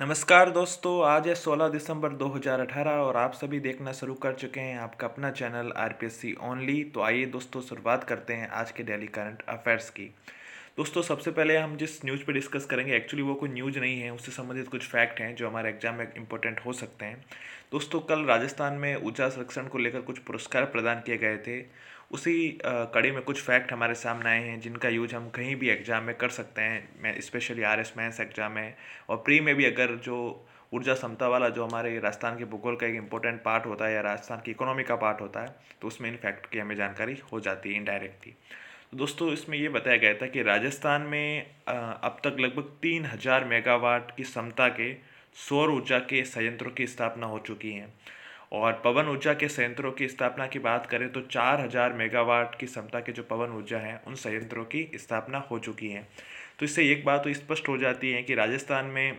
नमस्कार दोस्तों आज है 16 दिसंबर 2018 और आप सभी देखना शुरू कर चुके हैं आपका अपना चैनल आर ओनली तो आइए दोस्तों शुरुआत करते हैं आज के डेली करंट अफेयर्स की दोस्तों सबसे पहले हम जिस न्यूज़ पे डिस्कस करेंगे एक्चुअली वो कोई न्यूज़ नहीं है उससे संबंधित कुछ फैक्ट हैं जो हमारे एग्जाम में इंपॉर्टेंट हो सकते हैं दोस्तों कल राजस्थान में ऊर्जा संरक्षण को लेकर कुछ पुरस्कार प्रदान किए गए थे उसी कड़ी में कुछ फैक्ट हमारे सामने आए हैं जिनका यूज हम कहीं भी एग्जाम में कर सकते हैं मैं specially R S mains exam में और प्री में भी अगर जो ऊर्जा क्षमता वाला जो हमारे राजस्थान के भूगोल का एक इम्पोर्टेंट पार्ट होता है या राजस्थान की इकोनॉमी का पार्ट होता है तो उसमें इन फैक्ट की हमें जानकारी हो जाती है इनडायरेक्टली तो दोस्तों इसमें यह बताया गया था कि राजस्थान में अब तक लगभग तीन हज़ार मेगावाट की क्षमता के सौर ऊर्जा के संयंत्रों की स्थापना हो चुकी है और पवन ऊर्जा के संयंत्रों की स्थापना की बात करें तो 4000 मेगावाट की क्षमता के जो पवन ऊर्जा हैं उन संयंत्रों की स्थापना हो चुकी है तो इससे एक बात तो स्पष्ट हो जाती है कि राजस्थान में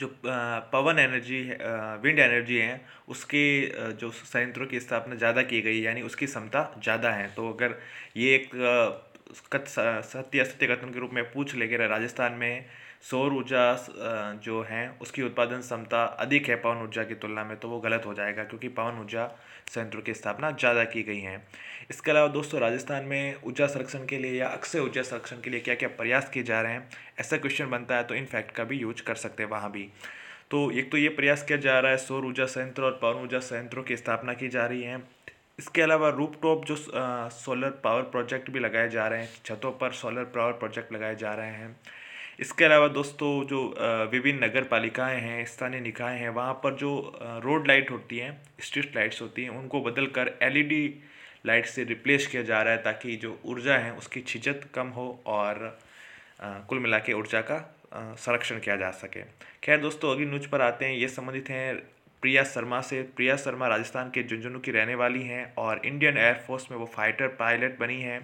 जो पवन एनर्जी विंड एनर्जी है उसके जो संयंत्रों की स्थापना ज़्यादा की गई यानी उसकी क्षमता ज़्यादा है तो अगर ये एक कथ सत्य असत्य कथन के रूप में पूछ लेकर राजस्थान में सौर ऊर्जा जो है उसकी उत्पादन क्षमता अधिक है पवन ऊर्जा की तुलना में तो वो गलत हो जाएगा क्योंकि पवन ऊर्जा संयंत्रों की स्थापना ज़्यादा की गई है इसके अलावा दोस्तों राजस्थान में ऊर्जा संरक्षण के लिए या अक्सर ऊर्जा संरक्षण के लिए क्या क्या प्रयास किए जा रहे हैं ऐसा क्वेश्चन बनता है तो इन फैक्ट का भी यूज कर सकते हैं वहाँ भी तो एक तो ये प्रयास किया जा रहा है सौर ऊर्जा संयंत्र और पवन ऊर्जा संयंत्रों की स्थापना की जा रही है इसके अलावा रूप टॉप जो सोलर पावर प्रोजेक्ट भी लगाए जा रहे हैं छतों पर सोलर पावर प्रोजेक्ट लगाए जा रहे हैं इसके अलावा दोस्तों जो विभिन्न नगर पालिकाएँ हैं स्थानीय निकाय हैं वहाँ पर जो रोड लाइट होती हैं स्ट्रीट लाइट्स होती हैं उनको बदल कर एल लाइट से रिप्लेस किया जा रहा है ताकि जो ऊर्जा है उसकी छिजत कम हो और कुल मिला के ऊर्जा का संरक्षण किया जा सके खैर दोस्तों अगली न्यूज पर आते हैं ये संबंधित हैं प्रिया शर्मा से प्रिया शर्मा राजस्थान के झुंझुनू की रहने वाली हैं और इंडियन एयरफोर्स में वो फाइटर पायलट बनी हैं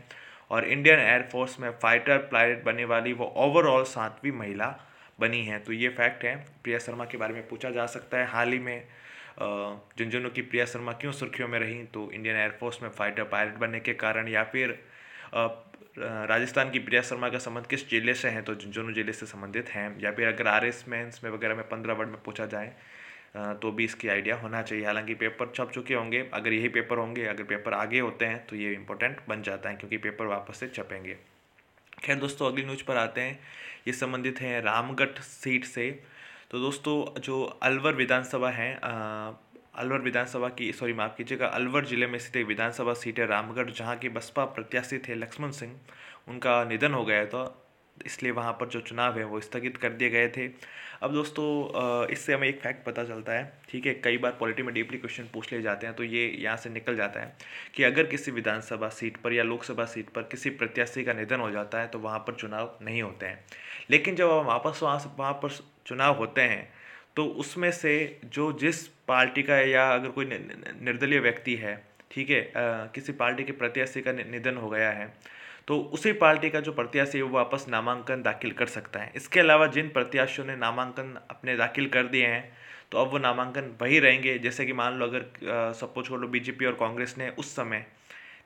और इंडियन एयरफोर्स में फाइटर पायलट बनने वाली वो ओवरऑल सातवीं महिला बनी है तो ये फैक्ट है प्रिया शर्मा के बारे में पूछा जा सकता है हाल ही में झुंझुनू की प्रिया शर्मा क्यों सुर्खियों में रहीं तो इंडियन एयरफोर्स में फाइटर पायलट बनने के कारण या फिर राजस्थान की प्रिया शर्मा का संबंध किस जिले से हैं तो झुंझुनू जिले से संबंधित हैं या फिर अगर आर एस मेंस में वगैरह में पंद्रह वर्ड में पूछा जाए तो भी इसकी आइडिया होना चाहिए हालांकि पेपर छप चुके होंगे अगर यही पेपर होंगे अगर पेपर आगे होते हैं तो ये इंपॉर्टेंट बन जाता है क्योंकि पेपर वापस से छपेंगे खैर दोस्तों अगली न्यूज पर आते हैं ये संबंधित है रामगढ़ सीट से तो दोस्तों जो अलवर विधानसभा है अलवर विधानसभा की सॉरी माफ कीजिएगा अलवर जिले में स्थित एक विधानसभा सीट है रामगढ़ जहाँ के बसपा प्रत्याशी थे लक्ष्मण सिंह उनका निधन हो गया था इसलिए वहाँ पर जो चुनाव है वो स्थगित कर दिए गए थे अब दोस्तों इससे हमें एक फैक्ट पता चलता है ठीक है कई बार पॉलिटी में डीपली क्वेश्चन पूछ लिए जाते हैं तो ये यहाँ से निकल जाता है कि अगर किसी विधानसभा सीट पर या लोकसभा सीट पर किसी प्रत्याशी का निधन हो जाता है तो वहाँ पर चुनाव नहीं होते हैं लेकिन जब हम वापस वहाँ से वहाँ पर चुनाव होते हैं तो उसमें से जो जिस पार्टी का या अगर कोई निर्दलीय व्यक्ति है ठीक है किसी पार्टी के प्रत्याशी का निधन हो गया है तो उसी पार्टी का जो प्रत्याशी है वो वापस नामांकन दाखिल कर सकता है इसके अलावा जिन प्रत्याशियों ने नामांकन अपने दाखिल कर दिए हैं तो अब वो नामांकन वही रहेंगे जैसे कि मान लो अगर सपोज छोड़ लो बीजेपी और कांग्रेस ने उस समय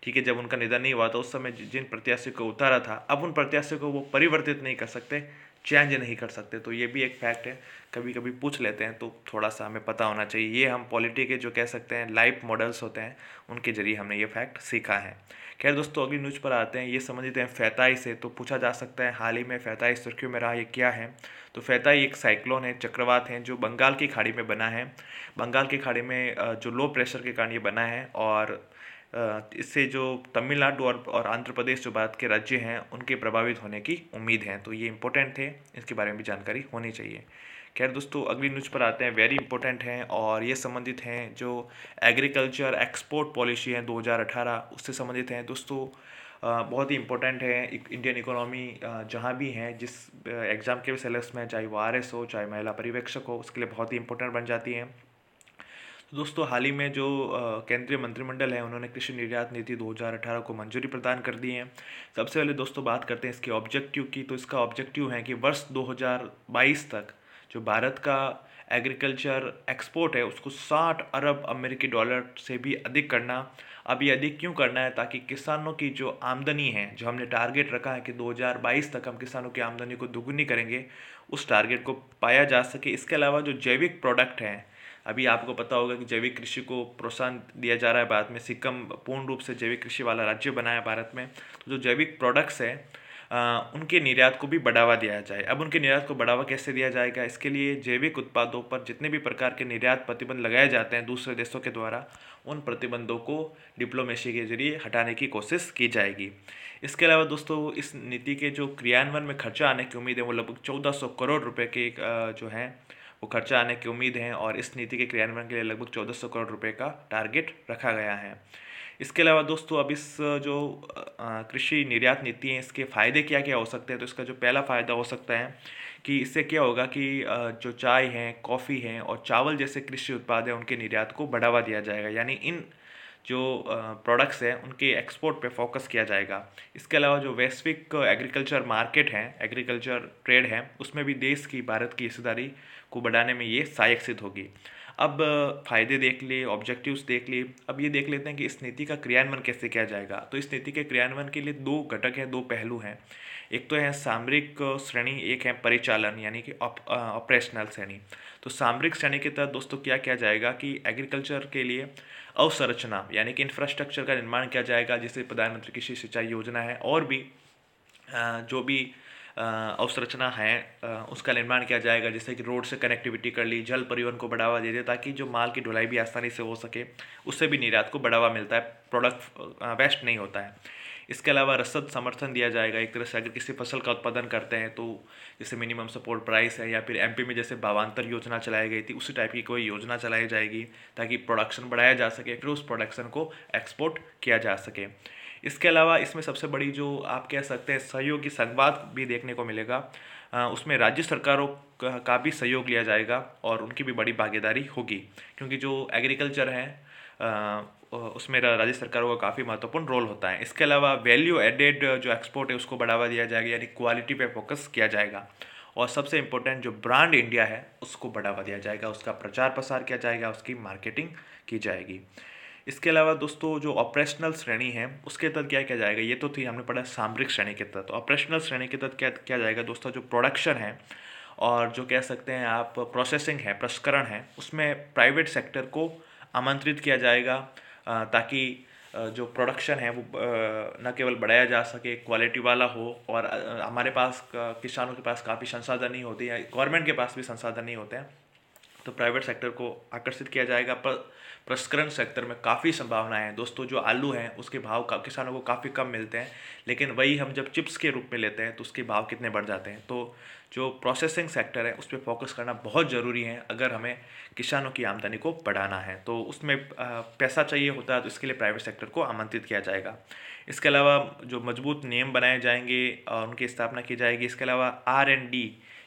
ठीक है जब उनका निधन नहीं हुआ था उस समय जिन प्रत्याशियों को उतारा था अब उन प्रत्याशियों को वो परिवर्तित नहीं कर सकते चेंज नहीं कर सकते तो ये भी एक फैक्ट है कभी कभी पूछ लेते हैं तो थोड़ा सा हमें पता होना चाहिए ये हम पॉलिटी के जो कह सकते हैं लाइव मॉडल्स होते हैं उनके जरिए हमने ये फैक्ट सीखा है खैर दोस्तों अगली न्यूज़ पर आते हैं ये समझते हैं फैताई से तो पूछा जा सकता है हाल ही में फैताई सुर्खियों में रहा ये क्या है तो फैताई एक साइक्लोन है चक्रवात है जो बंगाल की खाड़ी में बना है बंगाल की खाड़ी में जो लो प्रेशर के कारण ये बना है और इससे जो तमिलनाडु और और आंध्र प्रदेश जो भारत के राज्य हैं उनके प्रभावित होने की उम्मीद है तो ये इंपॉर्टेंट थे इसके बारे में भी जानकारी होनी चाहिए खैर दोस्तों अगली न्यूज़ पर आते हैं वेरी इंपॉर्टेंट हैं और ये संबंधित हैं जो एग्रीकल्चर एक्सपोर्ट पॉलिसी है 2018 उससे संबंधित हैं दोस्तों बहुत ही इंपॉर्टेंट है इंडियन इकोनॉमी जहाँ भी हैं जिस एग्ज़ाम के भी सिलेबस में चाहे वो आर हो चाहे महिला पर्यवेक्षक हो उसके लिए बहुत ही इंपॉर्टेंट बन जाती हैं तो दोस्तों हाल ही में जो केंद्रीय मंत्रिमंडल है उन्होंने कृषि निर्यात नीति 2018 को मंजूरी प्रदान कर दी है सबसे पहले दोस्तों बात करते हैं इसके ऑब्जेक्टिव की तो इसका ऑब्जेक्टिव है कि वर्ष 2022 तक जो भारत का एग्रीकल्चर एक्सपोर्ट है उसको 60 अरब अमेरिकी डॉलर से भी अधिक करना अब ये अधिक क्यों करना है ताकि किसानों की जो आमदनी है जो हमने टारगेट रखा है कि 2022 तक हम किसानों की आमदनी को दुगुनी करेंगे उस टारगेट को पाया जा सके इसके अलावा जो जैविक प्रोडक्ट हैं अभी आपको पता होगा कि जैविक कृषि को प्रोत्साहन दिया जा रहा है भारत में सिक्किम पूर्ण रूप से जैविक कृषि वाला राज्य बना है भारत में तो जो जैविक प्रोडक्ट्स है उनके निर्यात को भी बढ़ावा दिया जाए अब उनके निर्यात को बढ़ावा कैसे दिया जाएगा इसके लिए जैविक उत्पादों पर जितने भी प्रकार के निर्यात प्रतिबंध लगाए जाते हैं दूसरे देशों के द्वारा उन प्रतिबंधों को डिप्लोमेसी के जरिए हटाने की कोशिश की जाएगी इसके अलावा दोस्तों इस नीति के जो क्रियान्वयन में खर्चा आने की उम्मीद है वो लगभग चौदह करोड़ रुपये के जो हैं वो खर्चा आने की उम्मीद है और इस नीति के क्रियान्वयन के लिए लगभग चौदह सौ करोड़ रुपये का टारगेट रखा गया है इसके अलावा दोस्तों अब इस जो कृषि निर्यात नीति है इसके फ़ायदे क्या क्या हो सकते हैं तो इसका जो पहला फ़ायदा हो सकता है कि इससे क्या होगा कि जो चाय है कॉफ़ी है और चावल जैसे कृषि उत्पाद हैं उनके निर्यात को बढ़ावा दिया जाएगा यानी इन जो प्रोडक्ट्स हैं उनके एक्सपोर्ट पे फोकस किया जाएगा इसके अलावा जो वैश्विक एग्रीकल्चर मार्केट है एग्रीकल्चर ट्रेड है उसमें भी देश की भारत की हिस्सेदारी को बढ़ाने में ये सहायक सिद्ध होगी अब फायदे देख लिए ऑब्जेक्टिव्स देख लिए अब ये देख लेते हैं कि इस नीति का क्रियान्वयन कैसे किया जाएगा तो इस नीति के क्रियान्वयन के लिए दो घटक हैं दो पहलू हैं एक तो है सामरिक श्रेणी एक है परिचालन यानी कि ऑपरेशनल श्रेणी तो सामरिक श्रेणी के तहत दोस्तों क्या किया जाएगा कि एग्रीकल्चर के लिए अवसंरचना यानी कि इंफ्रास्ट्रक्चर का निर्माण किया जाएगा जिससे प्रधानमंत्री कृषि सिंचाई योजना है और भी जो भी अवसंरचना है उसका निर्माण किया जाएगा जैसे कि रोड से कनेक्टिविटी कर ली जल परिवहन को बढ़ावा दे दिया ताकि जो माल की ढुलाई भी आसानी से हो सके उससे भी निर्यात को बढ़ावा मिलता है प्रोडक्ट वेस्ट नहीं होता है इसके अलावा रसद समर्थन दिया जाएगा एक तरह से अगर किसी फसल का उत्पादन करते हैं तो जैसे मिनिमम सपोर्ट प्राइस है या फिर एम में जैसे भावांतर योजना चलाई गई थी उसी टाइप की कोई योजना चलाई जाएगी ताकि प्रोडक्शन बढ़ाया जा सके फिर उस प्रोडक्शन को एक्सपोर्ट किया जा सके इसके अलावा इसमें सबसे बड़ी जो आप कह सकते हैं सहयोगी संवाद भी देखने को मिलेगा उसमें राज्य सरकारों का भी सहयोग लिया जाएगा और उनकी भी बड़ी भागीदारी होगी क्योंकि जो एग्रीकल्चर है उसमें राज्य सरकारों का काफ़ी महत्वपूर्ण रोल होता है इसके अलावा वैल्यू एडेड जो एक्सपोर्ट है उसको बढ़ावा दिया जाएगा यानी क्वालिटी पे फोकस किया जाएगा और सबसे इम्पोर्टेंट जो ब्रांड इंडिया है उसको बढ़ावा दिया जाएगा उसका प्रचार प्रसार किया जाएगा उसकी मार्केटिंग की जाएगी इसके अलावा दोस्तों जो ऑपरेशनल श्रेणी है उसके तहत क्या किया जाएगा ये तो थी हमने पढ़ा सामरिक श्रेणी के तहत ऑपरेशनल श्रेणी के तहत क्या किया जाएगा दोस्तों जो प्रोडक्शन है और जो कह सकते हैं आप प्रोसेसिंग है प्रस्करण है उसमें प्राइवेट सेक्टर को आमंत्रित किया जाएगा ताकि जो प्रोडक्शन है वो न केवल बढ़ाया जा सके क्वालिटी वाला हो और हमारे पास किसानों के पास काफ़ी संसाधन नहीं होते हैं गवर्नमेंट के पास भी संसाधन नहीं होते हैं तो प्राइवेट सेक्टर को आकर्षित किया जाएगा पर प्रस्करण सेक्टर में काफ़ी संभावनाएं हैं दोस्तों जो आलू हैं उसके भाव का किसानों को काफ़ी कम मिलते हैं लेकिन वही हम जब चिप्स के रूप में लेते हैं तो उसके भाव कितने बढ़ जाते हैं तो जो प्रोसेसिंग सेक्टर है उस पर फोकस करना बहुत ज़रूरी है अगर हमें किसानों की आमदनी को बढ़ाना है तो उसमें पैसा चाहिए होता है तो इसके लिए प्राइवेट सेक्टर को आमंत्रित किया जाएगा इसके अलावा जो मजबूत नियम बनाए जाएंगे और उनकी स्थापना की जाएगी इसके अलावा आर एंड डी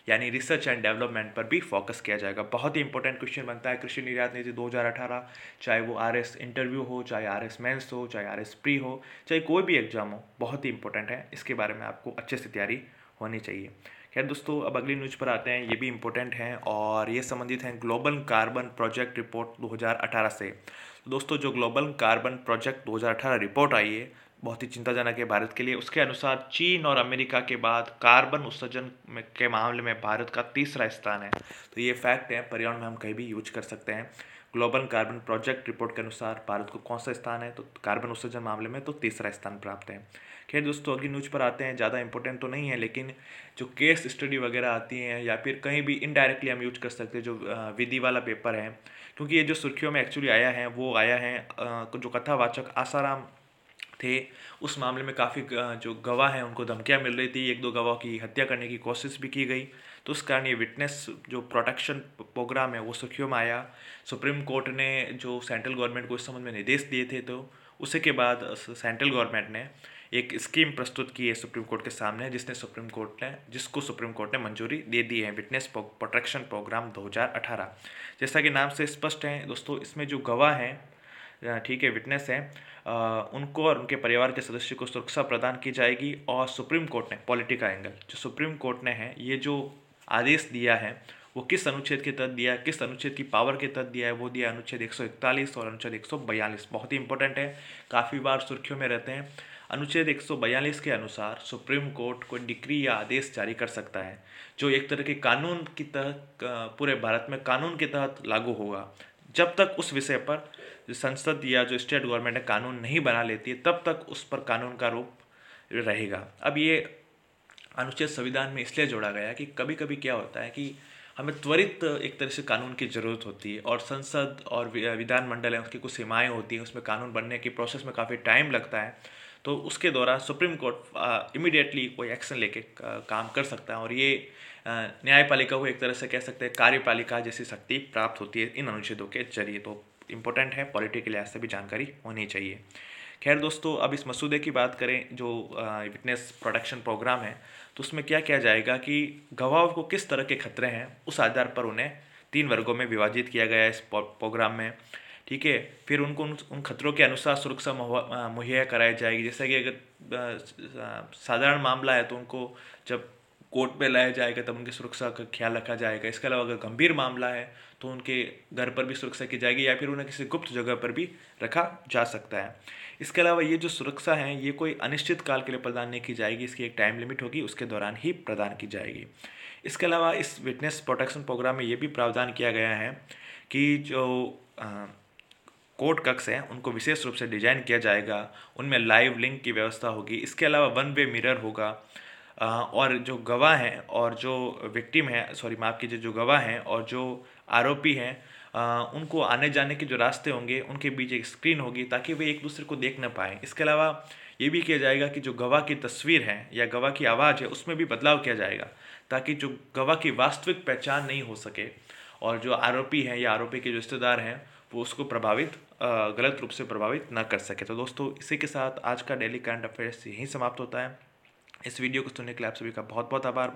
यानी रिसर्च एंड डेवलपमेंट पर भी फोकस किया जाएगा बहुत ही इंपॉर्टेंट क्वेश्चन बनता है कृषि निर्यात नीति 2018 चाहे वो आर एस इंटरव्यू हो चाहे आर एस मेन्स हो चाहे आर एस प्री हो चाहे कोई भी एग्जाम हो बहुत ही इंपॉर्टेंट है इसके बारे में आपको अच्छे से तैयारी होनी चाहिए खैर दोस्तों अब अगली न्यूज पर आते हैं ये भी इम्पोर्टेंट हैं और ये संबंधित हैं ग्लोबल कार्बन प्रोजेक्ट रिपोर्ट 2018 से तो दोस्तों जो ग्लोबल कार्बन प्रोजेक्ट 2018 रिपोर्ट आई है बहुत ही चिंताजनक है भारत के लिए उसके अनुसार चीन और अमेरिका के बाद कार्बन उत्सर्जन के मामले में भारत का तीसरा स्थान है तो ये फैक्ट है पर्यावरण में हम कहीं भी यूज कर सकते हैं ग्लोबल कार्बन प्रोजेक्ट रिपोर्ट के अनुसार भारत को कौन सा स्थान है तो कार्बन उत्सर्जन मामले में तो तीसरा स्थान प्राप्त है खैर दोस्तों अगली न्यूज़ पर आते हैं ज़्यादा इंपॉर्टेंट तो नहीं है लेकिन जो केस स्टडी वगैरह आती हैं या फिर कहीं भी इनडायरेक्टली हम यूज कर सकते हैं जो विधि वाला पेपर है क्योंकि ये जो सुर्खियों में एक्चुअली आया है वो आया है जो कथावाचक आसाराम थे उस मामले में काफ़ी जो गवाह हैं उनको धमकियाँ मिल रही थी एक दो गवाह की हत्या करने की कोशिश भी की गई तो उस कारण ये विटनेस जो प्रोटेक्शन प्रोग्राम है वो सुर्खियों में आया सुप्रीम कोर्ट ने जो सेंट्रल गवर्नमेंट को इस संबंध में निर्देश दिए थे तो उसी के बाद सेंट्रल गवर्नमेंट ने एक स्कीम प्रस्तुत की है सुप्रीम कोर्ट के सामने जिसने सुप्रीम कोर्ट ने जिसको सुप्रीम कोर्ट ने मंजूरी दे दी है विटनेस प्रोटेक्शन प्रोग्राम 2018 जैसा कि नाम से स्पष्ट है दोस्तों इसमें जो गवाह हैं ठीक है विटनेस हैं उनको और उनके परिवार के सदस्यों को सुरक्षा प्रदान की जाएगी और सुप्रीम कोर्ट ने पॉलिटिकल एंगल जो सुप्रीम कोर्ट ने है ये जो आदेश दिया है वो किस अनुच्छेद के तहत दिया है किस अनुच्छेद की पावर के तहत दिया है वो दिया अनुच्छेद एक और अनुच्छेद एक बहुत ही इंपॉर्टेंट है काफ़ी बार सुर्खियों में रहते हैं अनुच्छेद एक के अनुसार सुप्रीम कोर्ट कोई डिक्री या आदेश जारी कर सकता है जो एक तरह के कानून की तहत पूरे भारत में कानून के तहत लागू होगा जब तक उस विषय पर जो संसद या जो स्टेट गवर्नमेंट है कानून नहीं बना लेती है तब तक उस पर कानून का रूप रहेगा अब ये अनुच्छेद संविधान में इसलिए जोड़ा गया कि कभी कभी क्या होता है कि हमें त्वरित एक तरह से कानून की ज़रूरत होती है और संसद और विधानमंडल है उसकी कुछ सीमाएँ होती हैं उसमें कानून बनने की प्रोसेस में काफ़ी टाइम लगता है तो उसके दौरान सुप्रीम कोर्ट इमीडिएटली कोई एक्शन लेके काम कर सकता है और ये न्यायपालिका को एक तरह से कह सकते हैं कार्यपालिका जैसी शक्ति प्राप्त होती है इन अनुच्छेदों के जरिए तो इंपॉर्टेंट है पॉलिटी के लिहाज से भी जानकारी होनी चाहिए खैर दोस्तों अब इस मसूदे की बात करें जो विटनेस प्रोटेक्शन प्रोग्राम है तो उसमें क्या किया जाएगा कि गवाह को किस तरह के खतरे हैं उस आधार पर उन्हें तीन वर्गों में विभाजित किया गया है इस प्रोग्राम में ठीक है फिर उनको उन, उन खतरों के अनुसार सुरक्षा मुहैया कराई जाएगी जैसे कि अगर साधारण मामला है तो उनको जब कोर्ट में लाया जाएगा तब उनकी सुरक्षा का ख्याल रखा जाएगा इसके अलावा अगर गंभीर मामला है तो उनके घर पर भी सुरक्षा की जाएगी या फिर उन्हें किसी गुप्त जगह पर भी रखा जा सकता है इसके अलावा ये जो सुरक्षा है ये कोई अनिश्चित काल के लिए प्रदान नहीं की जाएगी इसकी एक टाइम लिमिट होगी उसके दौरान ही प्रदान की जाएगी इसके अलावा इस विटनेस प्रोटेक्शन प्रोग्राम में ये भी प्रावधान किया गया है कि जो कोर्ट कक्ष हैं उनको विशेष रूप से डिजाइन किया जाएगा उनमें लाइव लिंक की व्यवस्था होगी इसके अलावा वन वे मिरर होगा और जो गवाह हैं और जो विक्टिम है सॉरी माफ़ कीजिए जो गवाह हैं और जो आरोपी हैं उनको आने जाने के जो रास्ते होंगे उनके बीच एक स्क्रीन होगी ताकि वे एक दूसरे को देख ना पाए इसके अलावा ये भी किया जाएगा कि जो गवाह की तस्वीर है या गवाह की आवाज़ है उसमें भी बदलाव किया जाएगा ताकि जो गवाह की वास्तविक पहचान नहीं हो सके और जो आरोपी हैं या आरोपी के जो रिश्तेदार हैं वो उसको प्रभावित गलत रूप से प्रभावित ना कर सके तो दोस्तों इसी के साथ आज का डेली करंट अफेयर्स यहीं समाप्त होता है इस वीडियो को सुनने के लिए आप सभी का बहुत बहुत आभार